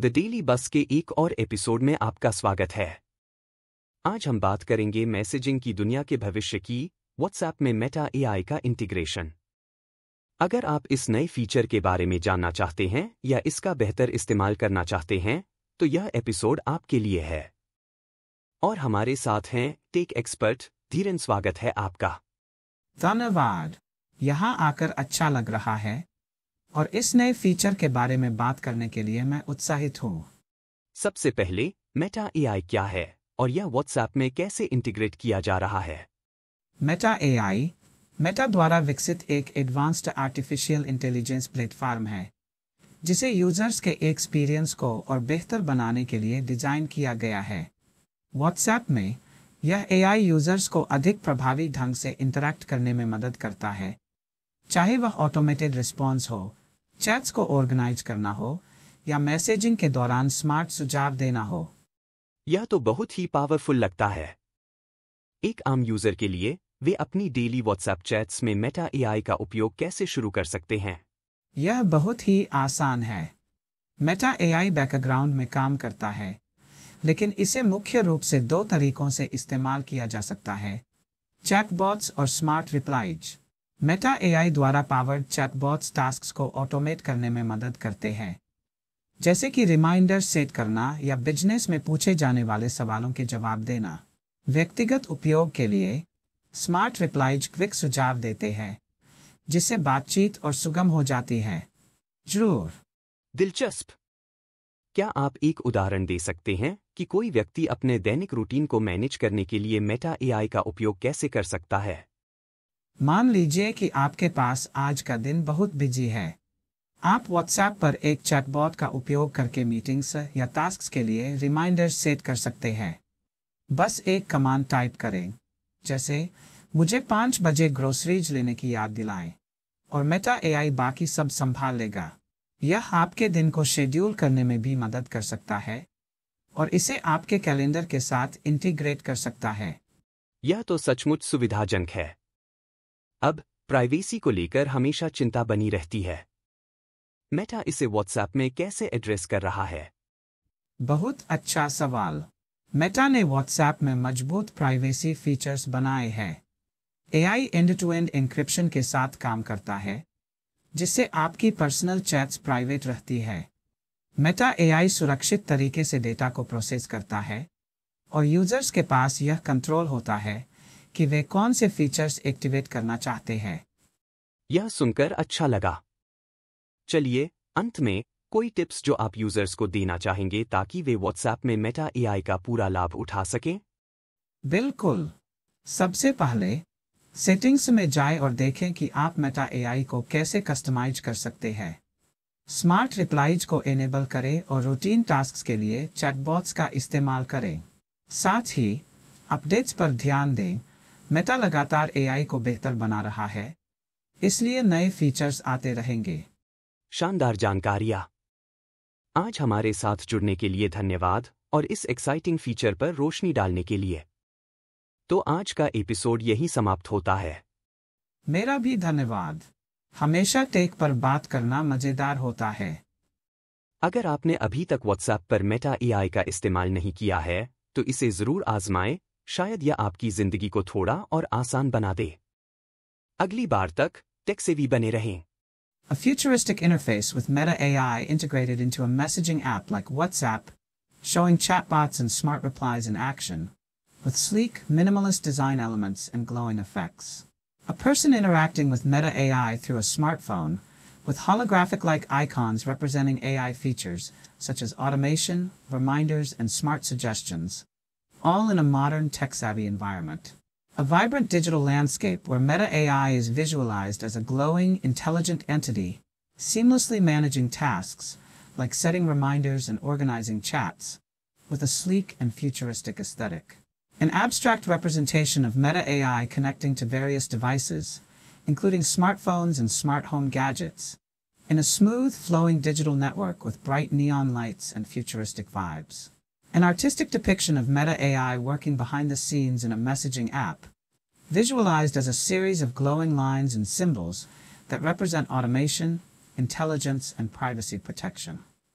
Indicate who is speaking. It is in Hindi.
Speaker 1: द डेली बस के एक और एपिसोड में आपका स्वागत है आज हम बात करेंगे मैसेजिंग की दुनिया के भविष्य की व्हाट्सएप में मेटा एआई का इंटीग्रेशन अगर आप इस नए फीचर के बारे में जानना चाहते हैं या इसका बेहतर इस्तेमाल करना चाहते हैं तो यह एपिसोड आपके लिए है और हमारे साथ हैं टेक एक्सपर्ट धीरेन स्वागत है आपका धन्यवाद
Speaker 2: यहाँ आकर अच्छा लग रहा है और इस नए फीचर के बारे में बात करने के लिए मैं
Speaker 1: उत्साहित हूँ सबसे पहले मेटा एआई क्या है और यह व्हाट्सएप में कैसे इंटीग्रेट किया जा रहा है
Speaker 2: मेटा एआई मेटा द्वारा विकसित एक एडवांस्ड आर्टिफिशियल इंटेलिजेंस प्लेटफॉर्म है जिसे यूजर्स के एक्सपीरियंस को और बेहतर बनाने के लिए डिजाइन किया गया है व्हाट्सएप में यह एआई यूजर्स को अधिक प्रभावी ढंग से इंटरैक्ट करने में मदद करता है चाहे वह ऑटोमेटेड रिस्पॉन्स हो चैट्स को ऑर्गेनाइज करना हो या मैसेजिंग के दौरान स्मार्ट सुझाव देना हो
Speaker 1: यह तो बहुत ही पावरफुल लगता है एक आम यूजर के लिए वे अपनी डेली व्हाट्सएप चैट्स में मेटा एआई का उपयोग कैसे शुरू कर सकते हैं
Speaker 2: यह बहुत ही आसान है मेटा एआई बैकग्राउंड में काम करता है लेकिन इसे मुख्य रूप से दो तरीकों से इस्तेमाल किया जा सकता है चैटबॉट्स और स्मार्ट रिप्लाइज मेटा एआई द्वारा पावर्ड चैटबॉट्स टास्क को ऑटोमेट करने में मदद करते हैं जैसे कि रिमाइंडर सेट करना या बिजनेस में पूछे जाने वाले सवालों के जवाब देना व्यक्तिगत उपयोग के लिए स्मार्ट रिप्लाइज क्विक सुझाव देते हैं जिससे बातचीत और सुगम हो जाती है जरूर
Speaker 1: दिलचस्प क्या आप एक उदाहरण दे सकते हैं कि कोई व्यक्ति अपने दैनिक रूटीन को मैनेज करने के लिए मेटा एआई का उपयोग कैसे कर सकता है
Speaker 2: मान लीजिए कि आपके पास आज का दिन बहुत बिजी है आप व्हाट्सएप पर एक चैटबॉट का उपयोग करके मीटिंग्स या टास्क के लिए रिमाइंडर सेट कर सकते हैं बस एक कमांड टाइप करें जैसे मुझे पाँच बजे ग्रोसरीज लेने की याद दिलाएं और मेटा एआई बाकी सब संभाल लेगा यह आपके दिन को शेड्यूल करने में भी मदद कर सकता है और इसे आपके कैलेंडर के साथ इंटीग्रेट कर सकता है
Speaker 1: यह तो सचमुच सुविधाजनक है अब प्राइवेसी को लेकर हमेशा चिंता बनी रहती है मेटा इसे व्हाट्सएप में कैसे एड्रेस कर रहा है
Speaker 2: बहुत अच्छा सवाल मेटा ने व्हाट्सएप में मजबूत प्राइवेसी फीचर्स बनाए हैं AI end to end encryption के साथ काम करता है जिससे आपकी पर्सनल चैट्स प्राइवेट रहती है मेटा एआई सुरक्षित तरीके से डेटा को प्रोसेस करता है और यूजर्स के पास यह कंट्रोल होता है कि वे कौन से फीचर्स एक्टिवेट करना चाहते हैं
Speaker 1: यह सुनकर अच्छा लगा चलिए अंत में कोई टिप्स जो आप यूजर्स को देना चाहेंगे ताकि वे व्हाट्सएप में मेटा एआई का पूरा लाभ उठा सकें
Speaker 2: बिल्कुल सबसे पहले सेटिंग्स में जाएं और देखें कि आप मेटा एआई को कैसे कस्टमाइज कर सकते हैं स्मार्ट रिप्लाईज को एनेबल करें और रूटीन टास्क के लिए चैटबॉट्स का इस्तेमाल करें साथ ही अपडेट्स पर ध्यान दें मेटा लगातार एआई को बेहतर बना रहा है इसलिए
Speaker 1: नए फीचर्स आते रहेंगे शानदार जानकारियां आज हमारे साथ जुड़ने के लिए धन्यवाद और इस एक्साइटिंग फीचर पर रोशनी डालने के लिए तो आज का एपिसोड यही समाप्त होता है
Speaker 2: मेरा भी धन्यवाद हमेशा टेक पर बात करना मजेदार होता है
Speaker 1: अगर आपने अभी तक व्हाट्सएप पर मेटा एआई का इस्तेमाल नहीं किया है तो इसे जरूर आजमाएं शायद यह आपकी जिंदगी को थोड़ा और आसान बना दे अगली बार तक टेक बने रहें
Speaker 2: A futuristic interface with Meta AI integrated into a messaging app like WhatsApp, showing chatbots and smart replies in action, with sleek, minimalist design elements and glowing effects. A person interacting with Meta AI through a smartphone, with holographic-like icons representing AI features such as automation, reminders, and smart suggestions, all in a modern tech-savvy environment. A vibrant digital landscape where Meta AI is visualized as a glowing, intelligent entity, seamlessly managing tasks, like setting reminders and organizing chats, with a sleek and futuristic aesthetic. An abstract representation of Meta AI connecting to various devices, including smartphones and smart home gadgets, in a smooth, flowing digital network with bright neon lights and futuristic vibes. An artistic depiction of Meta AI working behind the scenes in a messaging app, visualized as a series of glowing lines and symbols that represent automation, intelligence, and privacy protection.